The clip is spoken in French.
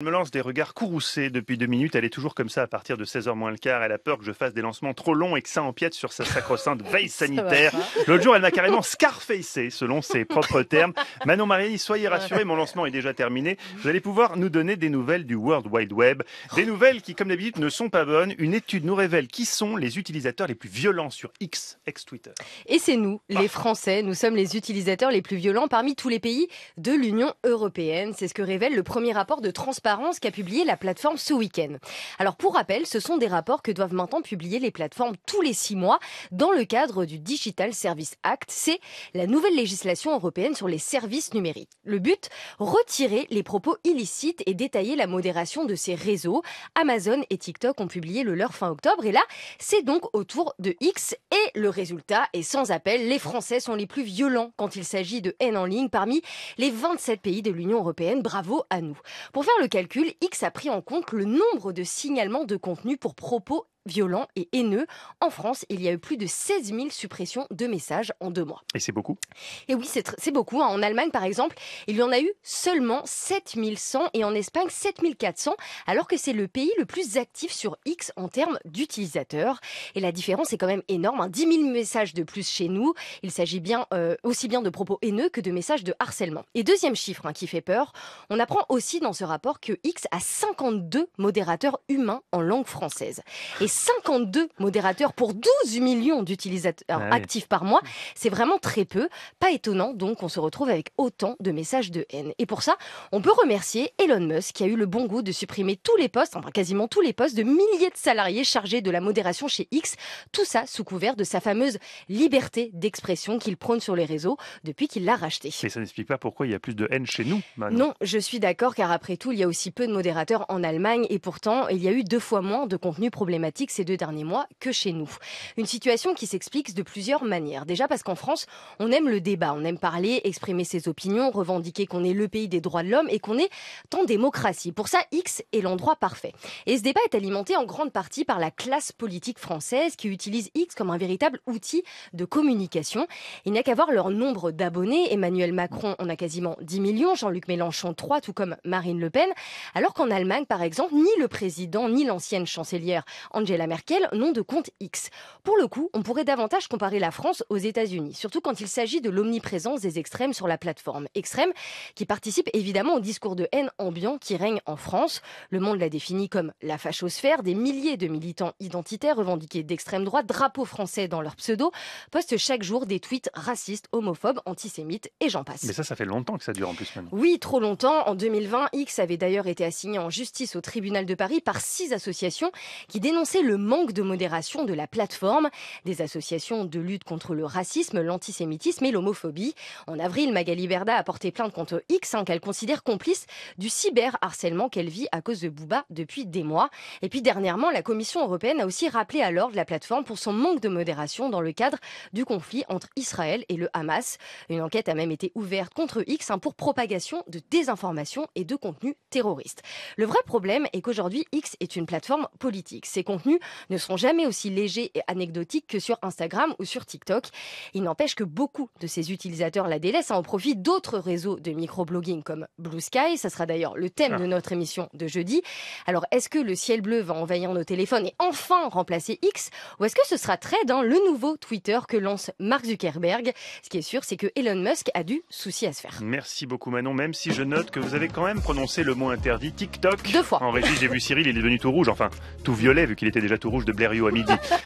Elle me lance des regards courroucés depuis deux minutes. Elle est toujours comme ça à partir de 16h moins le quart. Elle a peur que je fasse des lancements trop longs et que ça empiète sur sa sacro-sainte veille sanitaire. L'autre jour, elle m'a carrément scarfacé, selon ses propres termes. Manon Marie, soyez rassurée, mon lancement est déjà terminé. Vous allez pouvoir nous donner des nouvelles du World Wide Web. Des nouvelles qui, comme d'habitude, ne sont pas bonnes. Une étude nous révèle qui sont les utilisateurs les plus violents sur X, ex-Twitter. Et c'est nous, les Français. Nous sommes les utilisateurs les plus violents parmi tous les pays de l'Union européenne. C'est ce que révèle le premier rapport de transparence qu'a publié la plateforme ce week-end. Alors pour rappel, ce sont des rapports que doivent maintenant publier les plateformes tous les six mois dans le cadre du Digital Service Act. C'est la nouvelle législation européenne sur les services numériques. Le but Retirer les propos illicites et détailler la modération de ces réseaux. Amazon et TikTok ont publié le leur fin octobre et là, c'est donc au tour de X et le résultat est sans appel. Les Français sont les plus violents quand il s'agit de haine en ligne parmi les 27 pays de l'Union européenne. Bravo à nous. Pour faire le calcul, X a pris en compte le nombre de signalements de contenu pour propos violent et haineux. En France, il y a eu plus de 16 000 suppressions de messages en deux mois. Et c'est beaucoup Et oui, c'est beaucoup. Hein. En Allemagne, par exemple, il y en a eu seulement 100 et en Espagne 400, alors que c'est le pays le plus actif sur X en termes d'utilisateurs. Et la différence est quand même énorme. 10 hein. 000 messages de plus chez nous. Il s'agit bien euh, aussi bien de propos haineux que de messages de harcèlement. Et deuxième chiffre hein, qui fait peur, on apprend aussi dans ce rapport que X a 52 modérateurs humains en langue française. Et 52 modérateurs pour 12 millions d'utilisateurs ah actifs par mois. C'est vraiment très peu. Pas étonnant donc on se retrouve avec autant de messages de haine. Et pour ça, on peut remercier Elon Musk qui a eu le bon goût de supprimer tous les postes, enfin quasiment tous les postes de milliers de salariés chargés de la modération chez X. Tout ça sous couvert de sa fameuse liberté d'expression qu'il prône sur les réseaux depuis qu'il l'a racheté. Mais ça n'explique pas pourquoi il y a plus de haine chez nous. Maintenant. Non, je suis d'accord car après tout, il y a aussi peu de modérateurs en Allemagne et pourtant, il y a eu deux fois moins de contenus problématiques ces deux derniers mois que chez nous. Une situation qui s'explique de plusieurs manières. Déjà parce qu'en France, on aime le débat, on aime parler, exprimer ses opinions, revendiquer qu'on est le pays des droits de l'homme et qu'on est en démocratie. Pour ça, X est l'endroit parfait. Et ce débat est alimenté en grande partie par la classe politique française qui utilise X comme un véritable outil de communication. Il n'y a qu'à voir leur nombre d'abonnés. Emmanuel Macron en a quasiment 10 millions, Jean-Luc Mélenchon 3, tout comme Marine Le Pen. Alors qu'en Allemagne, par exemple, ni le président ni l'ancienne chancelière Angela Merkel nom de compte X. Pour le coup, on pourrait davantage comparer la France aux États-Unis, surtout quand il s'agit de l'omniprésence des extrêmes sur la plateforme. Extrême qui participe évidemment au discours de haine ambiant qui règne en France. Le Monde l'a défini comme la fachosphère, des milliers de militants identitaires revendiqués d'extrême droite, drapeau français dans leur pseudo, postent chaque jour des tweets racistes, homophobes, antisémites et j'en passe. Mais ça, ça fait longtemps que ça dure en plus Même. Oui, trop longtemps. En 2020, X avait d'ailleurs été assigné en justice au tribunal de Paris par six associations qui dénonçaient le manque de modération de la plateforme des associations de lutte contre le racisme, l'antisémitisme et l'homophobie. En avril, Magali Berda a porté plainte contre X, hein, qu'elle considère complice du cyberharcèlement qu'elle vit à cause de Booba depuis des mois. Et puis dernièrement, la Commission européenne a aussi rappelé à l'ordre la plateforme pour son manque de modération dans le cadre du conflit entre Israël et le Hamas. Une enquête a même été ouverte contre X hein, pour propagation de désinformation et de contenu terroristes. Le vrai problème est qu'aujourd'hui, X est une plateforme politique. Ses contenus ne seront jamais aussi légers et anecdotiques que sur Instagram ou sur TikTok. Il n'empêche que beaucoup de ces utilisateurs la délaissent en hein, profit d'autres réseaux de microblogging comme Blue Sky. Ça sera d'ailleurs le thème ah. de notre émission de jeudi. Alors, est-ce que le ciel bleu va envahir nos téléphones et enfin remplacer X Ou est-ce que ce sera très dans le nouveau Twitter que lance Mark Zuckerberg Ce qui est sûr, c'est que Elon Musk a du souci à se faire. Merci beaucoup Manon, même si je note que vous avez quand même prononcé le mot interdit TikTok. Deux fois. En régie, j'ai vu Cyril, il est devenu tout rouge, enfin tout violet vu qu'il était déjà tout rouge de Blériot à midi.